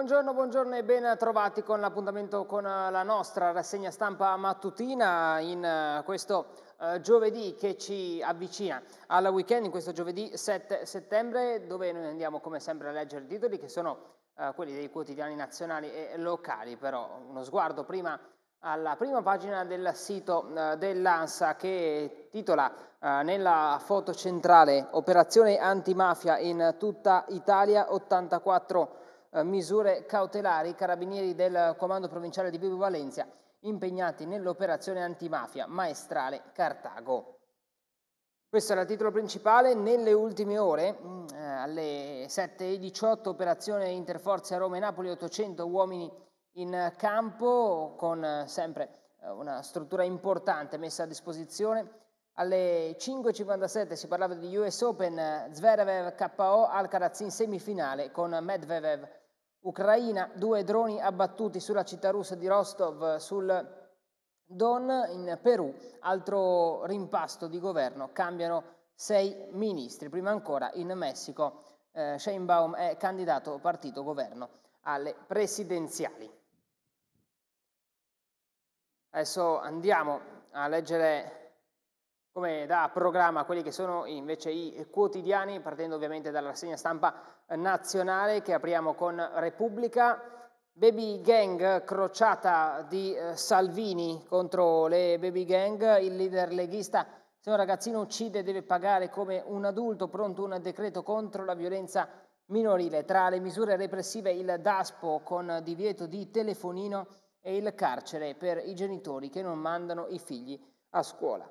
Buongiorno, buongiorno e ben trovati con l'appuntamento con eh, la nostra rassegna stampa mattutina in eh, questo eh, giovedì che ci avvicina al weekend, in questo giovedì 7 settembre, dove noi andiamo come sempre a leggere i titoli che sono quelli dei quotidiani nazionali e locali, però uno sguardo prima alla prima pagina del sito dell'ANSA che titola nella foto centrale Operazione antimafia in tutta Italia 84 eh, misure cautelari i carabinieri del Comando Provinciale di Vibo Valencia impegnati nell'operazione antimafia Maestrale Cartago. Questo era il titolo principale. Nelle ultime ore, mm, eh, alle 7.18, operazione Interforze a Roma e Napoli, 800 uomini in campo, con eh, sempre una struttura importante messa a disposizione. Alle 5.57 si parlava di US Open, Zverev KO, Alcaraz in semifinale con Medvedev Ucraina, due droni abbattuti sulla città russa di Rostov sul Don in Perù, altro rimpasto di governo, cambiano sei ministri, prima ancora in Messico eh, Sheinbaum è candidato partito governo alle presidenziali. Adesso andiamo a leggere come da programma quelli che sono invece i quotidiani, partendo ovviamente dalla segna stampa nazionale che apriamo con Repubblica. Baby gang, crociata di eh, Salvini contro le baby gang, il leader leghista, se un ragazzino uccide deve pagare come un adulto, pronto un decreto contro la violenza minorile. Tra le misure repressive il DASPO con divieto di telefonino e il carcere per i genitori che non mandano i figli a scuola.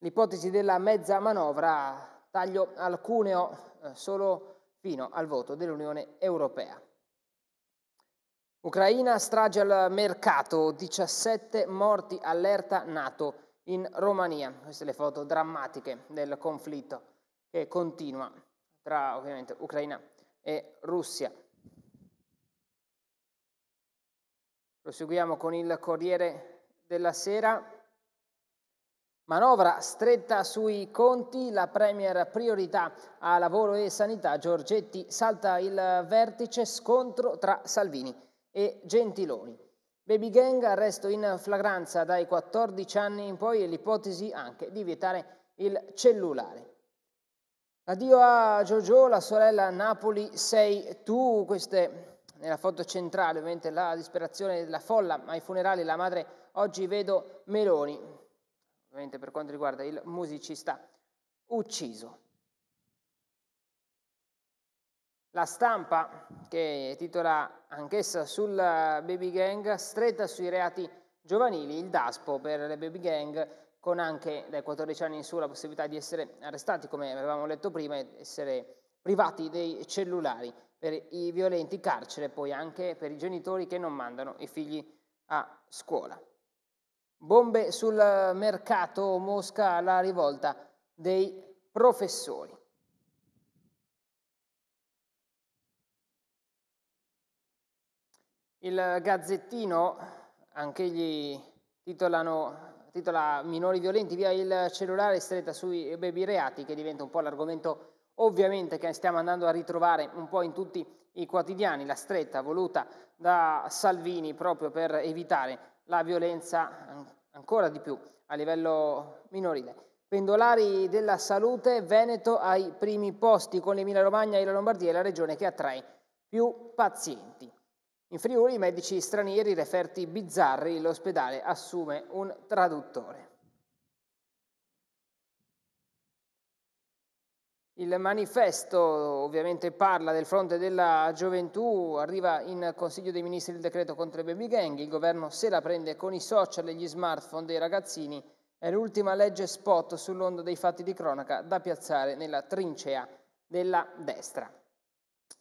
L'ipotesi della mezza manovra taglio al cuneo eh, solo fino al voto dell'Unione Europea. Ucraina strage al mercato, 17 morti, allerta Nato in Romania. Queste le foto drammatiche del conflitto che continua tra ovviamente Ucraina e Russia. Proseguiamo con il Corriere della Sera. Manovra stretta sui conti, la Premier priorità a lavoro e sanità, Giorgetti salta il vertice, scontro tra Salvini e Gentiloni. Baby gang, arresto in flagranza dai 14 anni in poi e l'ipotesi anche di vietare il cellulare. Addio a Giorgio, la sorella Napoli sei tu, queste nella foto centrale ovviamente la disperazione della folla ai funerali, la madre oggi vedo Meloni, ovviamente per quanto riguarda il musicista ucciso. La stampa, che titola anch'essa sul eh, baby gang, stretta sui reati giovanili, il DASPO per le baby gang, con anche dai 14 anni in su la possibilità di essere arrestati, come avevamo letto prima, e essere privati dei cellulari per i violenti carcere, poi anche per i genitori che non mandano i figli a scuola. Bombe sul mercato, Mosca la rivolta dei professori. Il Gazzettino, anch'egli titolano, titola Minori violenti via il cellulare stretta sui baby reati, che diventa un po' l'argomento ovviamente che stiamo andando a ritrovare un po' in tutti i quotidiani, la stretta voluta da Salvini proprio per evitare la violenza ancora di più a livello minorile. Pendolari della salute, Veneto ai primi posti con l'Emilia Romagna e la Lombardia la regione che attrae più pazienti. In Friuli i medici stranieri referti bizzarri, l'ospedale assume un traduttore. Il manifesto ovviamente parla del fronte della gioventù, arriva in Consiglio dei Ministri il decreto contro i baby gang, il governo se la prende con i social e gli smartphone dei ragazzini, è l'ultima legge spot sull'onda dei fatti di cronaca da piazzare nella trincea della destra.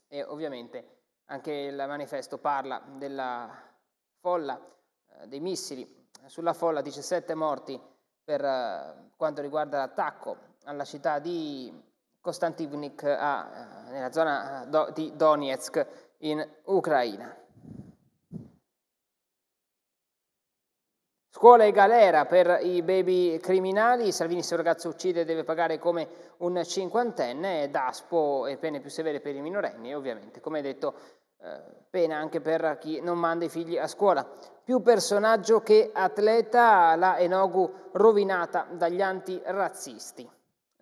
E ovviamente anche il manifesto parla della folla, eh, dei missili, sulla folla 17 morti per eh, quanto riguarda l'attacco alla città di Kostantinivnik eh, a, eh, nella zona eh, do, di Donetsk in Ucraina. Scuola e galera per i baby criminali, Salvini se un ragazzo uccide deve pagare come un cinquantenne, DASPO e pene più severe per i minorenni e ovviamente, come detto, pena anche per chi non manda i figli a scuola. Più personaggio che atleta, la Enogu rovinata dagli antirazzisti.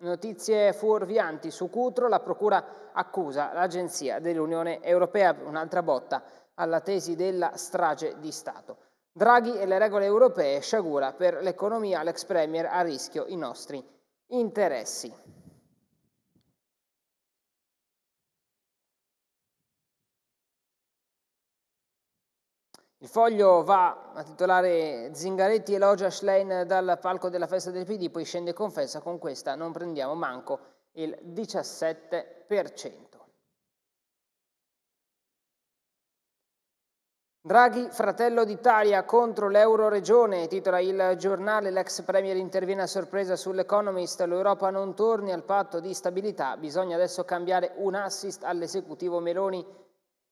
Notizie fuorvianti su Cutro, la Procura accusa l'Agenzia dell'Unione Europea, un'altra botta alla tesi della strage di Stato. Draghi e le regole europee, sciagura per l'economia, l'ex Premier a rischio i nostri interessi. Il foglio va a titolare Zingaretti elogia Schlein dal palco della festa del PD, poi scende e confessa, con questa non prendiamo manco il 17%. Draghi, fratello d'Italia contro l'Euroregione, titola il giornale, l'ex premier interviene a sorpresa sull'Economist, l'Europa non torni al patto di stabilità, bisogna adesso cambiare un assist all'esecutivo Meloni.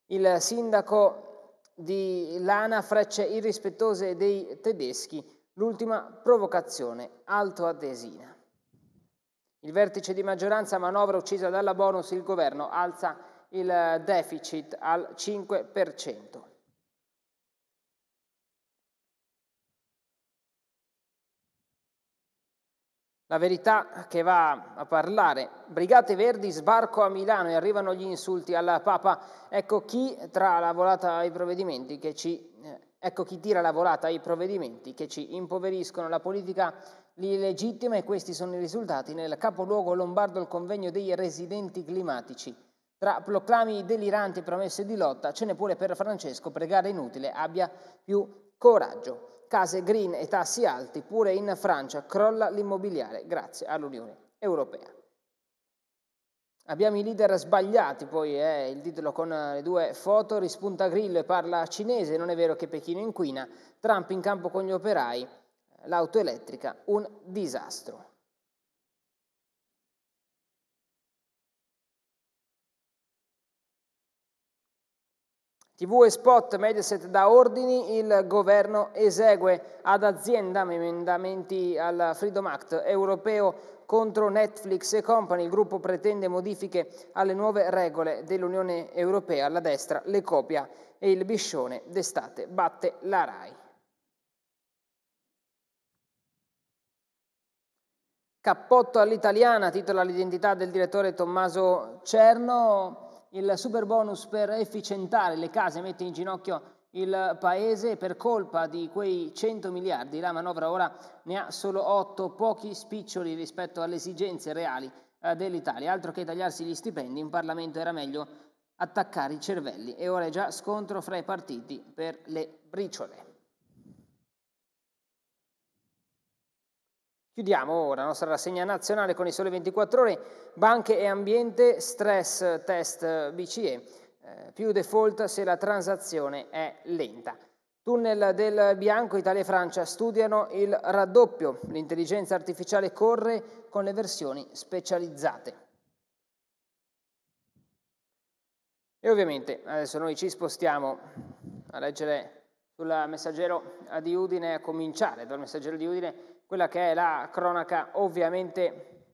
Il sindaco di lana, frecce irrispettose dei tedeschi, l'ultima provocazione altoadesina. Il vertice di maggioranza manovra uccisa dalla bonus, il governo alza il deficit al 5%. La verità che va a parlare. Brigate Verdi sbarco a Milano e arrivano gli insulti alla Papa. Ecco chi, ci, eh, ecco chi tira la volata ai provvedimenti che ci impoveriscono. La politica l'illegittima e questi sono i risultati. Nel capoluogo lombardo il convegno dei residenti climatici. Tra proclami deliranti e promesse di lotta ce n'è pure per Francesco pregare inutile, abbia più coraggio case green e tassi alti, pure in Francia crolla l'immobiliare grazie all'Unione Europea. Abbiamo i leader sbagliati, poi eh, il titolo con eh, le due foto, rispunta Grillo e parla cinese, non è vero che Pechino inquina, Trump in campo con gli operai, l'auto elettrica un disastro. TV e spot Mediaset da ordini, il governo esegue ad azienda emendamenti al Freedom Act europeo contro Netflix e Company. Il gruppo pretende modifiche alle nuove regole dell'Unione Europea. La destra le copia e il biscione d'estate batte la RAI. Cappotto all'italiana, titola l'identità del direttore Tommaso Cerno il super bonus per efficientare le case, mette in ginocchio il paese per colpa di quei 100 miliardi. La manovra ora ne ha solo 8, pochi spiccioli rispetto alle esigenze reali eh, dell'Italia. Altro che tagliarsi gli stipendi, in Parlamento era meglio attaccare i cervelli e ora è già scontro fra i partiti per le briciole. Chiudiamo la nostra rassegna nazionale con i sole 24 ore, banche e ambiente, stress test BCE, eh, più default se la transazione è lenta. Tunnel del bianco, Italia e Francia studiano il raddoppio, l'intelligenza artificiale corre con le versioni specializzate. E ovviamente adesso noi ci spostiamo a leggere sul messaggero di Udine, a cominciare dal messaggero di Udine, quella che è la cronaca ovviamente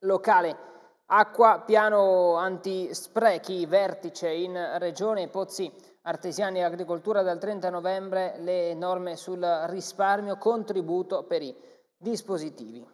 locale. Acqua, piano antisprechi, vertice in Regione Pozzi, artesiani e agricoltura dal 30 novembre, le norme sul risparmio, contributo per i dispositivi.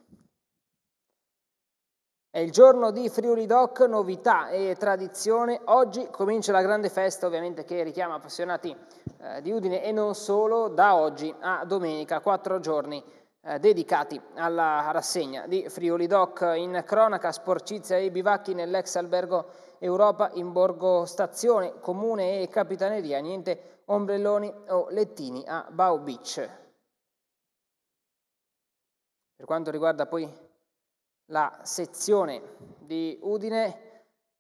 È il giorno di Friuli Doc, novità e tradizione. Oggi comincia la grande festa, ovviamente che richiama appassionati eh, di Udine e non solo, da oggi a domenica, quattro giorni eh, dedicati alla rassegna di Friuli Doc in cronaca, sporcizia e bivacchi nell'ex albergo Europa in Borgo Stazione, Comune e Capitaneria, niente ombrelloni o lettini a Bau Beach. Per quanto riguarda poi la sezione di Udine,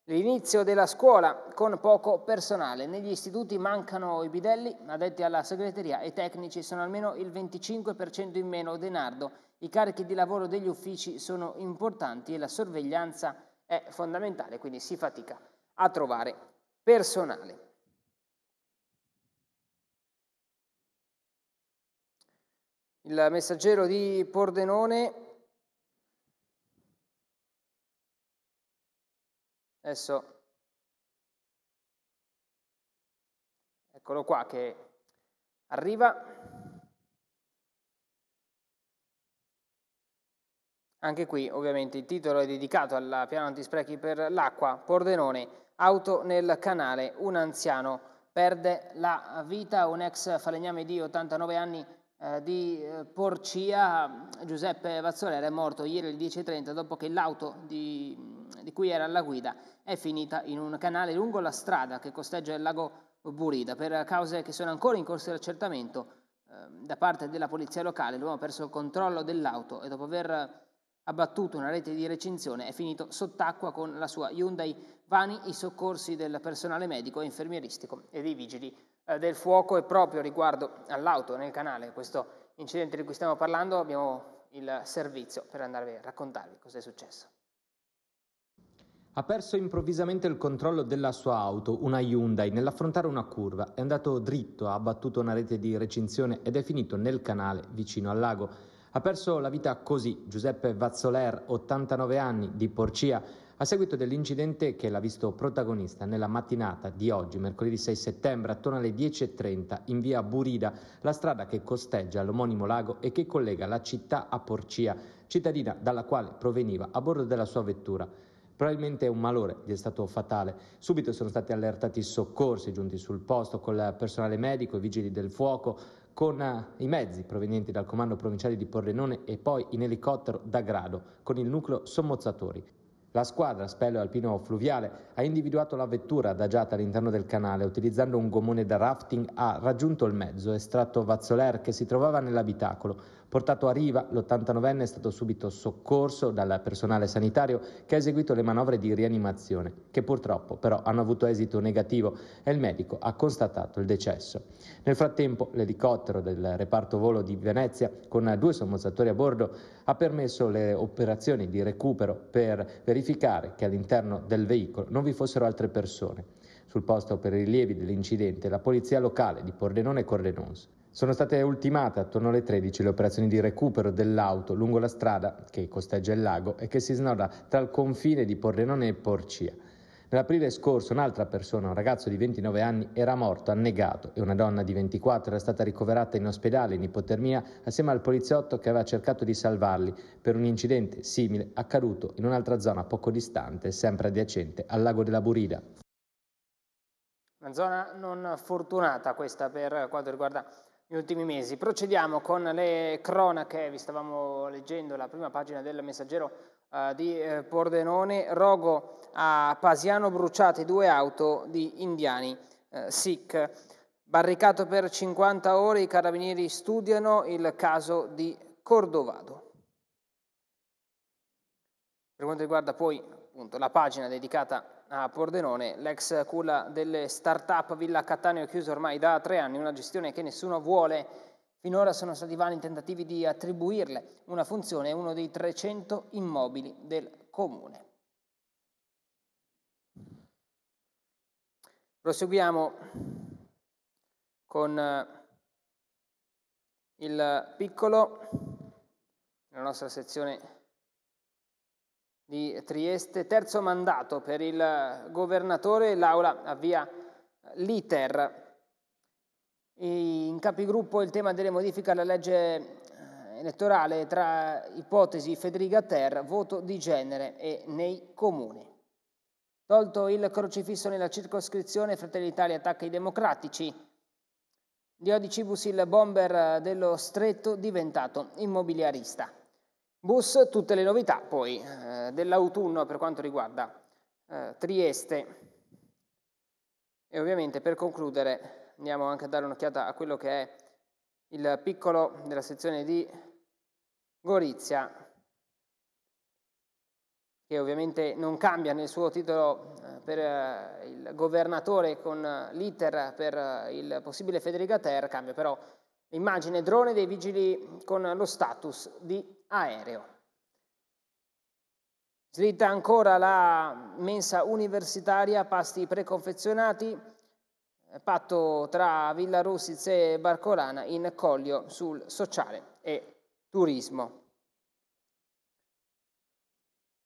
L'inizio della scuola con poco personale. Negli istituti mancano i bidelli, addetti alla segreteria e tecnici sono almeno il 25% in meno denardo. I carichi di lavoro degli uffici sono importanti e la sorveglianza è fondamentale, quindi si fatica a trovare personale. Il messaggero di Pordenone Adesso, eccolo qua che arriva. Anche qui ovviamente il titolo è dedicato al piano antisprechi per l'acqua, Pordenone, auto nel canale, un anziano perde la vita, un ex falegname di 89 anni eh, di eh, Porcia, Giuseppe Vazzolera è morto ieri alle 10.30 dopo che l'auto di di cui era alla guida è finita in un canale lungo la strada che costeggia il lago Burida. Per cause che sono ancora in corso di accertamento ehm, da parte della polizia locale, l'uomo ha perso il controllo dell'auto e dopo aver abbattuto una rete di recinzione è finito sott'acqua con la sua Hyundai Vani. I soccorsi del personale medico, infermieristico e dei vigili eh, del fuoco e proprio riguardo all'auto nel canale, questo incidente di cui stiamo parlando, abbiamo il servizio per andare a raccontarvi cosa è successo. Ha perso improvvisamente il controllo della sua auto, una Hyundai, nell'affrontare una curva. È andato dritto, ha abbattuto una rete di recinzione ed è finito nel canale vicino al lago. Ha perso la vita così Giuseppe Vazzoler, 89 anni, di Porcia, a seguito dell'incidente che l'ha visto protagonista nella mattinata di oggi, mercoledì 6 settembre, attorno alle 10.30, in via Burida, la strada che costeggia l'omonimo lago e che collega la città a Porcia, cittadina dalla quale proveniva a bordo della sua vettura. Probabilmente un malore, gli è stato fatale. Subito sono stati allertati i soccorsi giunti sul posto con il personale medico, i vigili del fuoco, con eh, i mezzi provenienti dal comando provinciale di Porrenone e poi in elicottero da grado con il nucleo sommozzatori. La squadra Spello Alpino Fluviale ha individuato la vettura adagiata all'interno del canale utilizzando un gomone da rafting ha raggiunto il mezzo estratto Vazzoler che si trovava nell'abitacolo. Portato a riva, l'89enne è stato subito soccorso dal personale sanitario che ha eseguito le manovre di rianimazione, che purtroppo però hanno avuto esito negativo e il medico ha constatato il decesso. Nel frattempo l'elicottero del reparto volo di Venezia, con due sommozzatori a bordo, ha permesso le operazioni di recupero per verificare che all'interno del veicolo non vi fossero altre persone. Sul posto per i rilievi dell'incidente la polizia locale di Pordenone e Cordenonse sono state ultimate attorno alle 13 le operazioni di recupero dell'auto lungo la strada che costeggia il lago e che si snoda tra il confine di Porrenone e Porcia. Nell'aprile scorso un'altra persona, un ragazzo di 29 anni, era morto annegato e una donna di 24 era stata ricoverata in ospedale in ipotermia assieme al poliziotto che aveva cercato di salvarli per un incidente simile accaduto in un'altra zona poco distante, sempre adiacente al lago della Burida. Una zona non fortunata questa per quanto riguarda negli ultimi mesi. Procediamo con le cronache, vi stavamo leggendo la prima pagina del messaggero eh, di eh, Pordenone, rogo a Pasiano bruciate due auto di indiani eh, Sikh. Barricato per 50 ore, i carabinieri studiano il caso di Cordovado. Per quanto riguarda poi appunto, la pagina dedicata a a Pordenone, l'ex culla delle start-up Villa Cattaneo chiusa ormai da tre anni, una gestione che nessuno vuole. Finora sono stati vani tentativi di attribuirle una funzione a uno dei 300 immobili del comune. Proseguiamo con eh, il piccolo, la nostra sezione di Trieste. Terzo mandato per il governatore, l'Aula avvia l'iter. In capigruppo il tema delle modifiche alla legge eh, elettorale tra ipotesi Federica Ter, voto di genere e nei comuni. Tolto il crocifisso nella circoscrizione, Fratelli d'Italia attacca i democratici. Diodicibus il bomber dello stretto diventato immobiliarista bus, tutte le novità poi eh, dell'autunno per quanto riguarda eh, Trieste. E ovviamente per concludere andiamo anche a dare un'occhiata a quello che è il piccolo della sezione di Gorizia, che ovviamente non cambia nel suo titolo eh, per eh, il governatore con eh, l'iter per il possibile Federica Ter, cambia però l'immagine drone dei vigili con lo status di aereo. Slitta ancora la mensa universitaria, pasti preconfezionati, patto tra Villa Russiz e Barcolana in Collio sul sociale e turismo.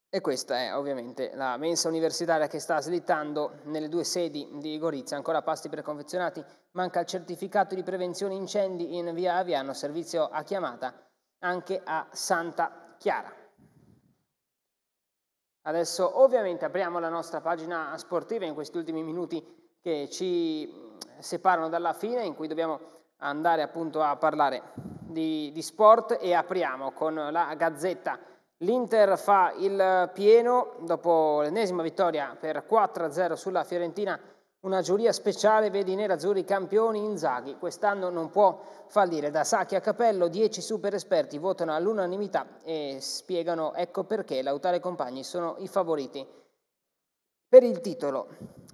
E questa è ovviamente la mensa universitaria che sta slittando nelle due sedi di Gorizia, ancora pasti preconfezionati, manca il certificato di prevenzione incendi in via Aviano, servizio a chiamata anche a Santa Chiara. Adesso ovviamente apriamo la nostra pagina sportiva in questi ultimi minuti che ci separano dalla fine, in cui dobbiamo andare appunto a parlare di, di sport e apriamo con la Gazzetta. L'Inter fa il pieno dopo l'ennesima vittoria per 4-0 sulla Fiorentina una giuria speciale vedi i nerazzurri campioni Inzaghi. Quest'anno non può fallire. Da Sacchi a Capello, dieci super esperti votano all'unanimità e spiegano ecco perché Lautare e compagni sono i favoriti per il titolo.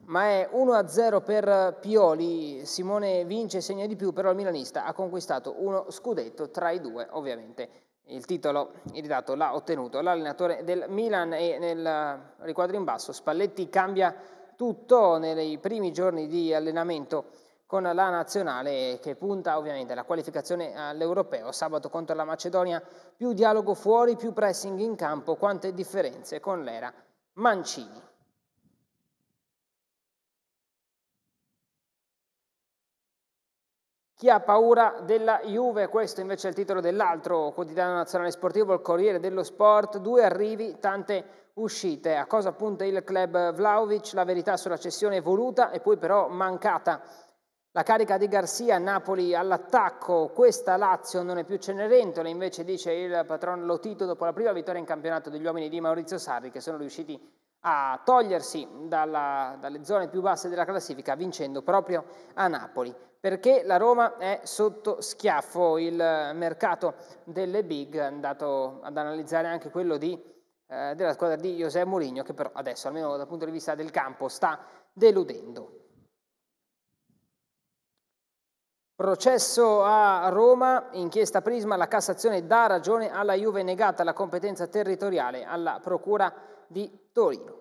Ma è 1-0 per Pioli. Simone vince e segna di più, però il milanista ha conquistato uno scudetto tra i due, ovviamente. Il titolo iridato l'ha ottenuto l'allenatore del Milan e nel riquadro in basso Spalletti cambia tutto nei primi giorni di allenamento con la nazionale che punta ovviamente alla qualificazione all'europeo sabato contro la Macedonia, più dialogo fuori, più pressing in campo, quante differenze con l'era Mancini. Chi ha paura della Juve? Questo invece è il titolo dell'altro quotidiano nazionale sportivo, il Corriere dello Sport. Due arrivi, tante uscite. A cosa punta il club Vlaovic? La verità sulla cessione voluta e poi però mancata. La carica di Garzia, Napoli all'attacco, questa Lazio non è più Cenerentola, invece dice il patron Lotito dopo la prima vittoria in campionato degli uomini di Maurizio Sarri che sono riusciti a togliersi dalla, dalle zone più basse della classifica vincendo proprio a Napoli perché la Roma è sotto schiaffo il mercato delle big andato ad analizzare anche quello di eh, della squadra di José Mourinho che però adesso, almeno dal punto di vista del campo, sta deludendo. Processo a Roma, inchiesta Prisma, la Cassazione dà ragione alla Juve negata la competenza territoriale alla Procura di Torino.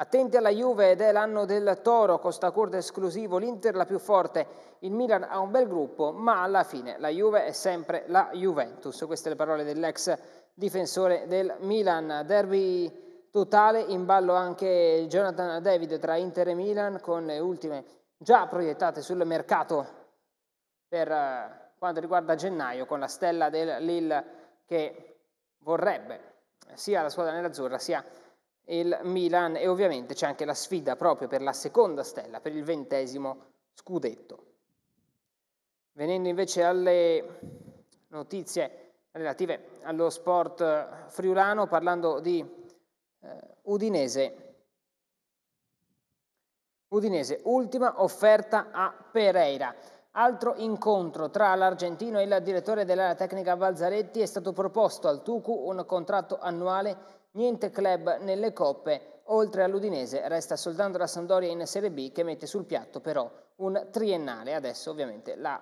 Attenti alla Juve ed è l'anno del Toro, Costa Corda esclusivo, l'Inter la più forte, il Milan ha un bel gruppo, ma alla fine la Juve è sempre la Juventus. Queste le parole dell'ex difensore del Milan. Derby totale, in ballo anche Jonathan David tra Inter e Milan con le ultime già proiettate sul mercato per eh, quanto riguarda gennaio con la stella del Lille che vorrebbe sia la squadra nerazzurra sia il Milan e ovviamente c'è anche la sfida proprio per la seconda stella, per il ventesimo scudetto. Venendo invece alle notizie relative allo sport eh, friulano parlando di eh, Udinese. Udinese, ultima offerta a Pereira. Altro incontro tra l'argentino e il direttore dell'area tecnica Balzaretti è stato proposto al Tucu un contratto annuale, niente club nelle coppe, oltre all'Udinese resta soltanto la Sandoria in Serie B che mette sul piatto però un triennale, adesso ovviamente la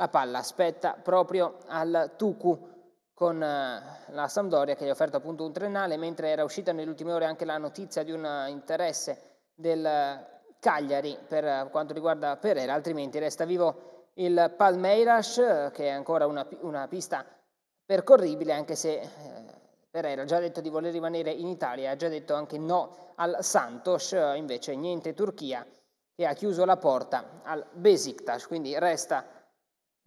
la palla spetta proprio al Tuku con eh, la Sampdoria che gli ha offerto appunto un trennale, mentre era uscita nelle ultime ore anche la notizia di un interesse del Cagliari per quanto riguarda Pereira, altrimenti resta vivo il Palmeiras che è ancora una, una pista percorribile anche se eh, Pereira ha già detto di voler rimanere in Italia, ha già detto anche no al Santos, invece niente Turchia che ha chiuso la porta al Besiktas, quindi resta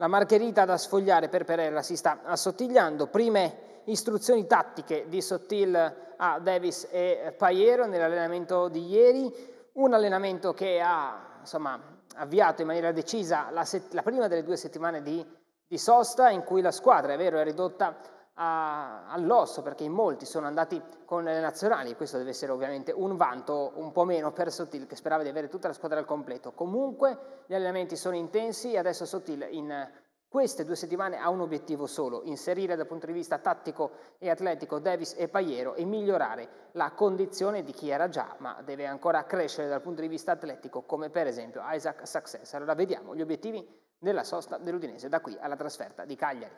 la margherita da sfogliare per Pereira si sta assottigliando. Prime istruzioni tattiche di Sottil a Davis e Paiero nell'allenamento di ieri. Un allenamento che ha insomma, avviato in maniera decisa la, la, prima delle due settimane di, di sosta in cui la squadra, è vero, è ridotta a, all'osso perché in molti sono andati con le nazionali, questo deve essere ovviamente un vanto un po' meno per Sottil che sperava di avere tutta la squadra al completo. Comunque gli allenamenti sono intensi e adesso Sottil in queste due settimane ha un obiettivo solo, inserire dal punto di vista tattico e atletico Davis e Paiero e migliorare la condizione di chi era già, ma deve ancora crescere dal punto di vista atletico, come per esempio Isaac Success. Allora vediamo gli obiettivi della sosta dell'Udinese da qui alla trasferta di Cagliari.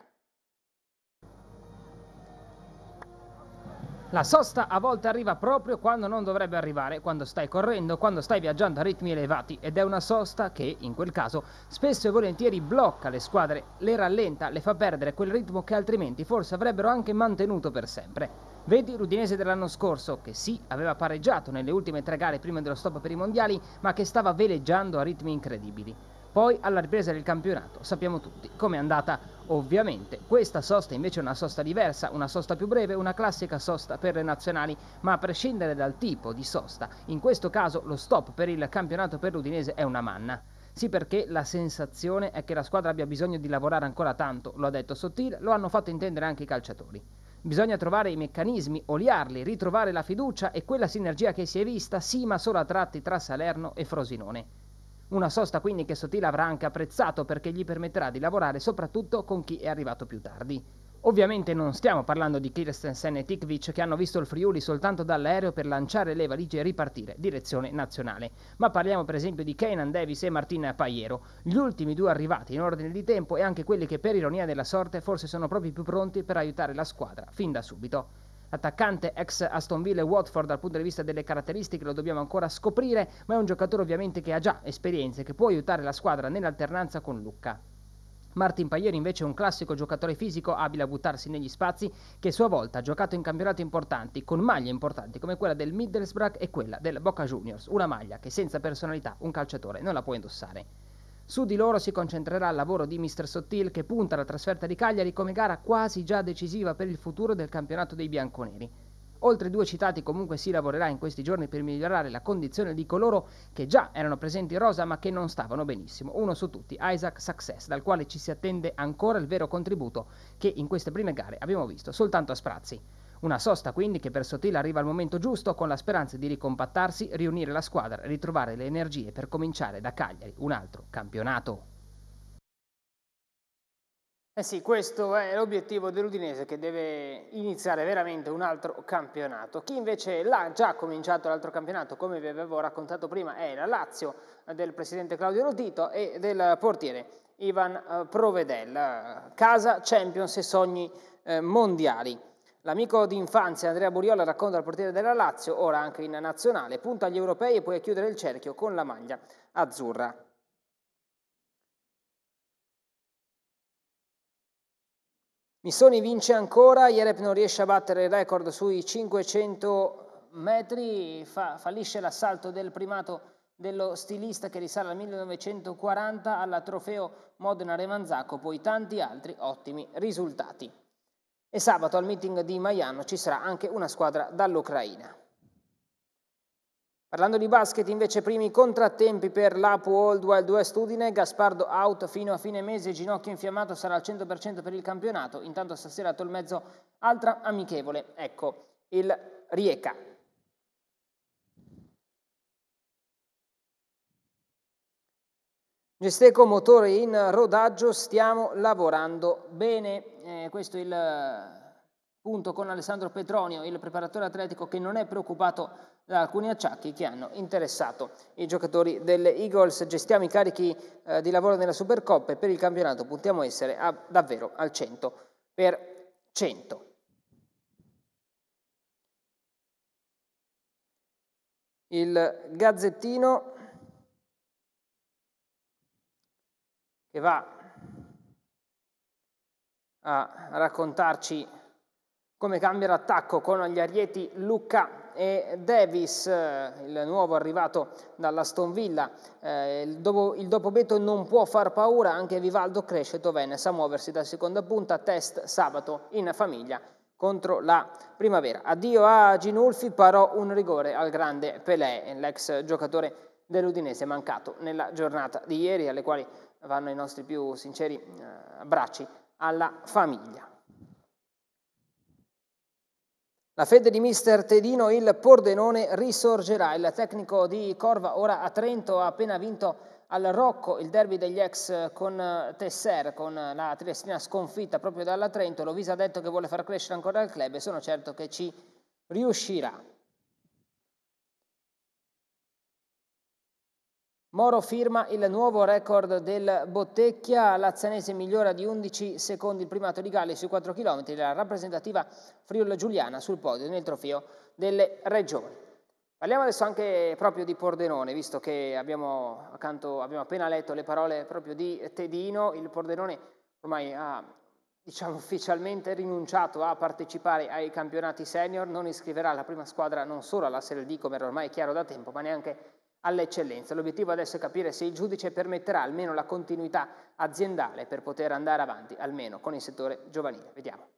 La sosta a volte arriva proprio quando non dovrebbe arrivare, quando stai correndo, quando stai viaggiando a ritmi elevati ed è una sosta che, in quel caso, spesso e volentieri blocca le squadre, le rallenta, le fa perdere quel ritmo che altrimenti forse avrebbero anche mantenuto per sempre. Vedi l'Udinese dell'anno scorso, che sì, aveva pareggiato nelle ultime tre gare prima dello stop per i mondiali, ma che stava veleggiando a ritmi incredibili. Poi alla ripresa del campionato sappiamo tutti com'è andata ovviamente. Questa sosta invece è una sosta diversa, una sosta più breve, una classica sosta per le nazionali, ma a prescindere dal tipo di sosta, in questo caso lo stop per il campionato per l'Udinese è una manna. Sì perché la sensazione è che la squadra abbia bisogno di lavorare ancora tanto, lo ha detto Sottil, lo hanno fatto intendere anche i calciatori. Bisogna trovare i meccanismi, oliarli, ritrovare la fiducia e quella sinergia che si è vista, sì ma solo a tratti tra Salerno e Frosinone. Una sosta quindi che Sotil avrà anche apprezzato perché gli permetterà di lavorare soprattutto con chi è arrivato più tardi. Ovviamente non stiamo parlando di Kirstensen e Tikvic che hanno visto il Friuli soltanto dall'aereo per lanciare le valigie e ripartire, direzione nazionale, ma parliamo per esempio di Kenan Davis e Martina Paiero, gli ultimi due arrivati in ordine di tempo e anche quelli che per ironia della sorte forse sono proprio più pronti per aiutare la squadra fin da subito attaccante ex Aston Villa e Watford dal punto di vista delle caratteristiche lo dobbiamo ancora scoprire, ma è un giocatore ovviamente che ha già esperienze, che può aiutare la squadra nell'alternanza con Lucca. Martin Paieri invece è un classico giocatore fisico abile a buttarsi negli spazi che a sua volta ha giocato in campionati importanti con maglie importanti come quella del Middlesbrough e quella del Boca Juniors, una maglia che senza personalità un calciatore non la può indossare. Su di loro si concentrerà il lavoro di Mr. Sottil che punta alla trasferta di Cagliari come gara quasi già decisiva per il futuro del campionato dei bianconeri. Oltre due citati comunque si lavorerà in questi giorni per migliorare la condizione di coloro che già erano presenti in rosa ma che non stavano benissimo. Uno su tutti, Isaac Success, dal quale ci si attende ancora il vero contributo che in queste prime gare abbiamo visto soltanto a sprazzi. Una sosta quindi che per Sottile arriva al momento giusto con la speranza di ricompattarsi, riunire la squadra e ritrovare le energie per cominciare da Cagliari un altro campionato. Eh sì, questo è l'obiettivo dell'Udinese che deve iniziare veramente un altro campionato. Chi invece l'ha già cominciato l'altro campionato, come vi avevo raccontato prima, è la Lazio del presidente Claudio Rodito e del portiere Ivan eh, Provedel. Casa, Champions e sogni eh, mondiali. L'amico d'infanzia Andrea Buriola racconta al portiere della Lazio, ora anche in nazionale, punta agli europei e poi a chiudere il cerchio con la maglia azzurra. Missoni vince ancora, Jerep non riesce a battere il record sui 500 metri, fa, fallisce l'assalto del primato dello stilista che risale al 1940 alla trofeo Modena Remanzacco, poi tanti altri ottimi risultati. E sabato al meeting di Maiano ci sarà anche una squadra dall'Ucraina. Parlando di basket, invece, primi contrattempi per l'Apu Old Wild West Udine, Gaspardo out fino a fine mese, ginocchio infiammato sarà al 100% per il campionato, intanto stasera a Tolmezzo altra amichevole, ecco il Rieca. Gesteco motore in rodaggio, stiamo lavorando bene. Eh, questo è il eh, punto con Alessandro Petronio, il preparatore atletico che non è preoccupato da alcuni acciacchi che hanno interessato i giocatori delle Eagles. Gestiamo i carichi eh, di lavoro nella Supercoppa e per il campionato puntiamo a essere a, davvero al 100 per 100. Il gazzettino che va a raccontarci come cambia l'attacco con gli arieti Lucca e Davis, il nuovo arrivato dalla Stonvilla. Eh, il, dopo, Beto non può far paura, anche Vivaldo cresce Tovenne sa muoversi da seconda punta, test sabato in famiglia contro la primavera. Addio a Ginulfi, parò un rigore al grande Pelé, l'ex giocatore dell'Udinese mancato nella giornata di ieri, alle quali vanno i nostri più sinceri eh, abbracci alla famiglia. La fede di mister Tedino, il Pordenone, risorgerà. Il tecnico di Corva, ora a Trento, ha appena vinto al Rocco il derby degli ex con Tesser, con la Triestina sconfitta proprio dalla Trento. Lovisa ha detto che vuole far crescere ancora il club e sono certo che ci riuscirà. Moro firma il nuovo record del Bottecchia, l'Azzanese migliora di 11 secondi il primato di Galli sui 4 km, la rappresentativa Friul Giuliana sul podio nel trofeo delle regioni. Parliamo adesso anche proprio di Pordenone, visto che abbiamo, accanto, abbiamo appena letto le parole proprio di Tedino, il Pordenone ormai ha diciamo, ufficialmente rinunciato a partecipare ai campionati senior, non iscriverà la prima squadra non solo alla Serie D come era ormai chiaro da tempo, ma neanche all'eccellenza. L'obiettivo adesso è capire se il giudice permetterà almeno la continuità aziendale per poter andare avanti, almeno con il settore giovanile. Vediamo.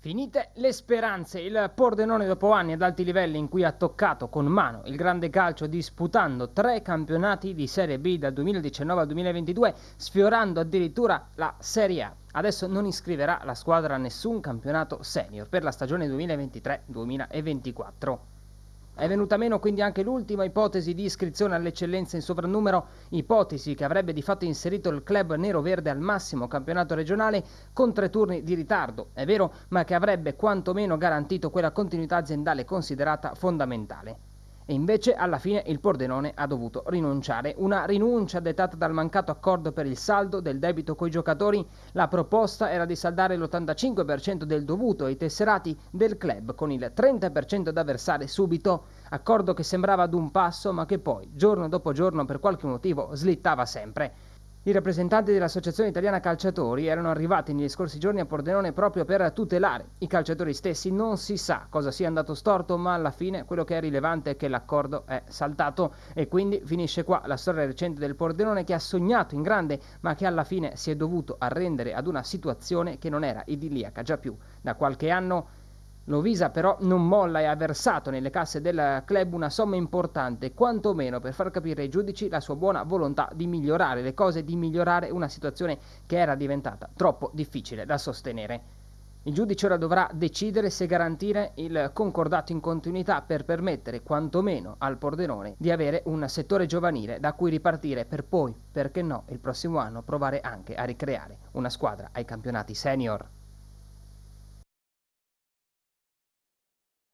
Finite le speranze, il Pordenone dopo anni ad alti livelli in cui ha toccato con mano il grande calcio disputando tre campionati di Serie B dal 2019 al 2022, sfiorando addirittura la Serie A. Adesso non iscriverà la squadra a nessun campionato senior per la stagione 2023-2024. È venuta meno quindi anche l'ultima ipotesi di iscrizione all'eccellenza in sovrannumero, ipotesi che avrebbe di fatto inserito il club nero-verde al massimo campionato regionale con tre turni di ritardo, è vero, ma che avrebbe quantomeno garantito quella continuità aziendale considerata fondamentale e invece alla fine il Pordenone ha dovuto rinunciare. Una rinuncia dettata dal mancato accordo per il saldo del debito coi giocatori. La proposta era di saldare l'85% del dovuto ai tesserati del club con il 30% da versare subito, accordo che sembrava ad un passo ma che poi giorno dopo giorno per qualche motivo slittava sempre. I rappresentanti dell'Associazione Italiana Calciatori erano arrivati negli scorsi giorni a Pordenone proprio per tutelare i calciatori stessi. Non si sa cosa sia andato storto, ma alla fine quello che è rilevante è che l'accordo è saltato e quindi finisce qua la storia recente del Pordenone che ha sognato in grande, ma che alla fine si è dovuto arrendere ad una situazione che non era idilliaca già più da qualche anno. Lovisa però non molla e ha versato nelle casse del club una somma importante, quantomeno per far capire ai giudici la sua buona volontà di migliorare le cose, di migliorare una situazione che era diventata troppo difficile da sostenere. Il giudice ora dovrà decidere se garantire il concordato in continuità per permettere quantomeno al Pordenone di avere un settore giovanile da cui ripartire per poi, perché no, il prossimo anno provare anche a ricreare una squadra ai campionati senior.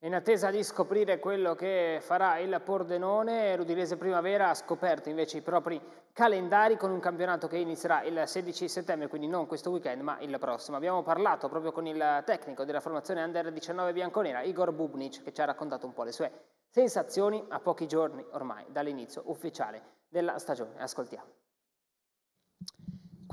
In attesa di scoprire quello che farà il Pordenone, l'Udinese Primavera ha scoperto invece i propri calendari con un campionato che inizierà il 16 settembre, quindi non questo weekend ma il prossimo. Abbiamo parlato proprio con il tecnico della formazione Under 19 bianconera, Igor Bubnic, che ci ha raccontato un po' le sue sensazioni a pochi giorni ormai dall'inizio ufficiale della stagione. Ascoltiamo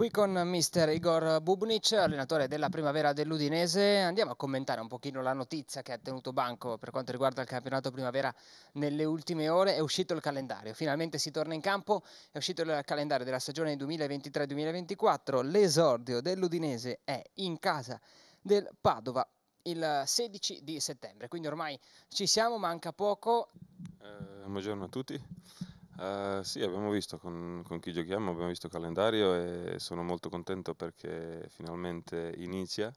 qui con mister Igor Bubnic, allenatore della primavera dell'Udinese. Andiamo a commentare un pochino la notizia che ha tenuto banco per quanto riguarda il campionato primavera nelle ultime ore. È uscito il calendario, finalmente si torna in campo, è uscito il calendario della stagione 2023-2024. L'esordio dell'Udinese è in casa del Padova il 16 di settembre, quindi ormai ci siamo, manca poco. Eh, buongiorno a tutti. Uh, sì, abbiamo visto con, con, chi giochiamo, abbiamo visto il calendario e sono molto contento perché finalmente inizia,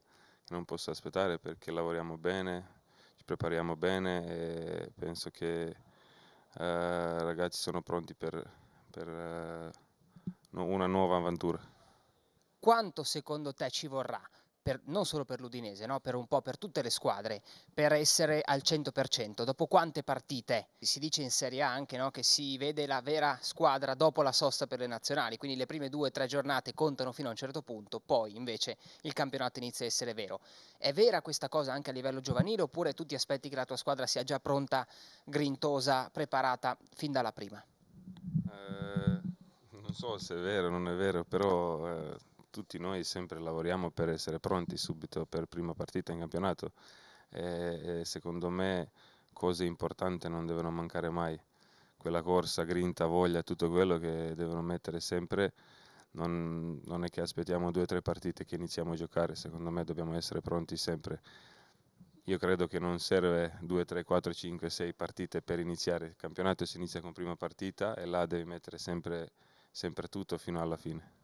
non posso aspettare perché lavoriamo bene, ci prepariamo bene e penso che uh, ragazzi sono pronti per, per uh, una nuova avventura. Quanto secondo te ci vorrà per, non solo per l'Udinese, no? per un po' per tutte le squadre, per essere al 100%. Dopo quante partite? Si dice in Serie A anche no? che si vede la vera squadra dopo la sosta per le nazionali, quindi le prime due o tre giornate contano fino a un certo punto, poi invece il campionato inizia a essere vero. È vera questa cosa anche a livello giovanile oppure tu ti aspetti che la tua squadra sia già pronta, grintosa, preparata fin dalla prima? Eh, non so se è vero o non è vero, però... Eh tutti noi sempre lavoriamo per essere pronti subito per prima partita in campionato e, e secondo me cose importanti non devono mancare mai. Quella corsa, grinta, voglia, tutto quello che devono mettere sempre. Non, non è che aspettiamo due o tre partite che iniziamo a giocare, secondo me dobbiamo essere pronti sempre. Io credo che non serve 2, 3, 4, 5, 6 partite per iniziare. Il campionato si inizia con prima partita e là devi mettere sempre, sempre tutto fino alla fine.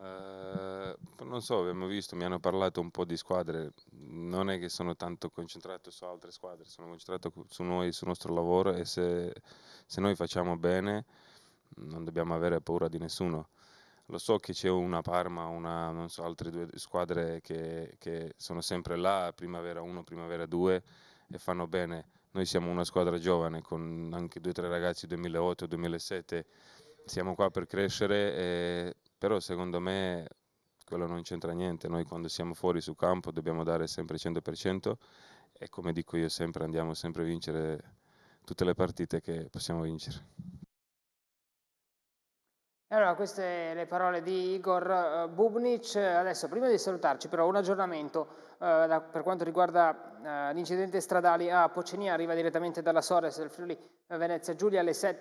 Eh, non so, abbiamo visto, mi hanno parlato un po' di squadre, non è che sono tanto concentrato su altre squadre, sono concentrato su noi, sul nostro lavoro e se, se noi facciamo bene non dobbiamo avere paura di nessuno. Lo so che c'è una Parma, una, non so, altre due squadre che, che sono sempre là, Primavera 1, Primavera 2 e fanno bene. Noi siamo una squadra giovane con anche due o tre ragazzi 2008-2007, siamo qua per crescere e però secondo me quello non c'entra niente, noi quando siamo fuori su campo dobbiamo dare sempre 100% e come dico io sempre andiamo sempre a vincere tutte le partite che possiamo vincere. Allora, queste le parole di Igor eh, Bubnic. Adesso, prima di salutarci, però, un aggiornamento eh, da, per quanto riguarda eh, l'incidente stradale a Pocenia, arriva direttamente dalla Sores del Friuli eh, Venezia Giulia alle 7.10.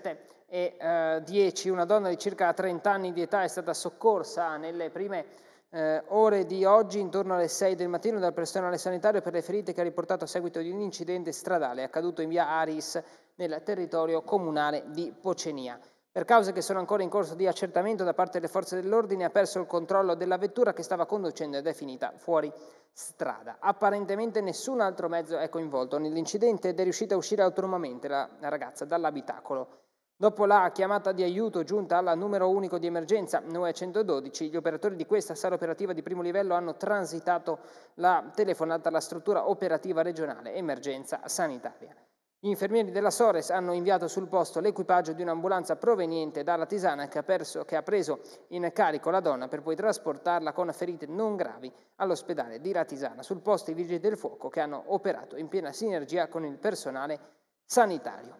eh, Una donna di circa 30 anni di età è stata soccorsa nelle prime eh, ore di oggi, intorno alle 6 del mattino, dal personale sanitario per le ferite che ha riportato a seguito di un incidente stradale accaduto in via Aris nel territorio comunale di Pocenia. Per cause che sono ancora in corso di accertamento da parte delle forze dell'ordine, ha perso il controllo della vettura che stava conducendo ed è finita fuori strada. Apparentemente nessun altro mezzo è coinvolto nell'incidente ed è riuscita a uscire autonomamente la ragazza dall'abitacolo. Dopo la chiamata di aiuto giunta alla numero unico di emergenza 912, gli operatori di questa sala operativa di primo livello hanno transitato la telefonata alla struttura operativa regionale emergenza sanitaria. Gli infermieri della Sores hanno inviato sul posto l'equipaggio di un'ambulanza proveniente dalla Tisana che ha, perso, che ha, preso in carico la donna per poi trasportarla con ferite non gravi all'ospedale di Ratisana. Sul posto i vigili del fuoco che hanno operato in piena sinergia con il personale sanitario.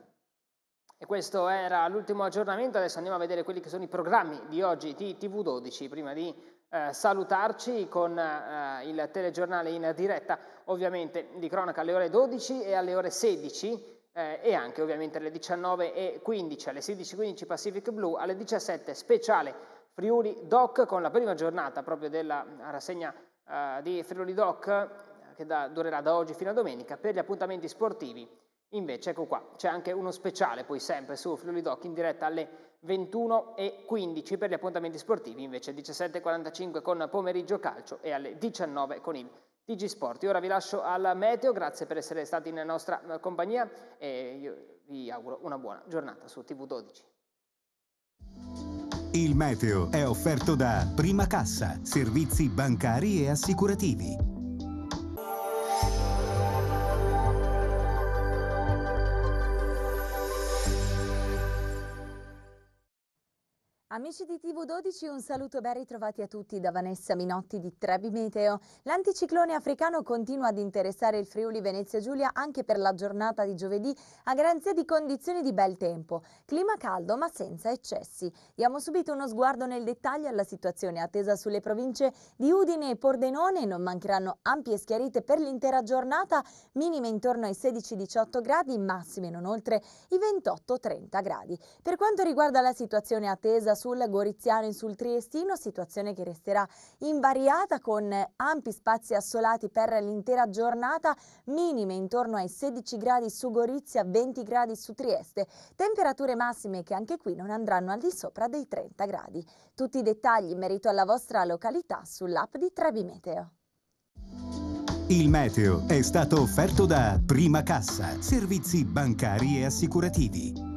E questo era l'ultimo aggiornamento, adesso andiamo a vedere quelli che sono i programmi di oggi di TV12 prima di eh, salutarci con eh, il telegiornale in diretta, ovviamente di cronaca alle ore 12 e alle ore 16 eh, e anche ovviamente alle 19.15, alle 16.15 Pacific Blue, alle 17 speciale Friuli Doc con la prima giornata proprio della eh, rassegna eh, di Friuli Doc eh, che da, durerà da oggi fino a domenica per gli appuntamenti sportivi. Invece ecco qua, c'è anche uno speciale poi sempre su Friuli Doc in diretta alle 21 e 15 per gli appuntamenti sportivi, invece 17.45 con pomeriggio calcio e alle 19 con il TG Sport. ora vi lascio al meteo, grazie per essere stati in nostra eh, compagnia e io vi auguro una buona giornata su TV12. Il meteo è offerto da Prima Cassa, servizi bancari e assicurativi. Amici di TV12, un saluto ben ritrovati a tutti da Vanessa Minotti di Trebi Meteo. L'anticiclone africano continua ad interessare il Friuli Venezia Giulia anche per la giornata di giovedì a garanzia di condizioni di bel tempo. Clima caldo ma senza eccessi. Diamo subito uno sguardo nel dettaglio alla situazione attesa sulle province di Udine e Pordenone. Non mancheranno ampie schiarite per l'intera giornata, minime intorno ai 16-18 gradi, massime non oltre i 28-30 gradi. Per quanto riguarda la situazione attesa sul Goriziano e sul Triestino, situazione che resterà invariata con ampi spazi assolati per l'intera giornata, minime intorno ai 16 gradi su Gorizia, 20 gradi su Trieste, temperature massime che anche qui non andranno al di sopra dei 30 gradi. Tutti i dettagli in merito alla vostra località sull'app di Trebi Meteo. Il meteo è stato offerto da Prima Cassa, servizi bancari e assicurativi.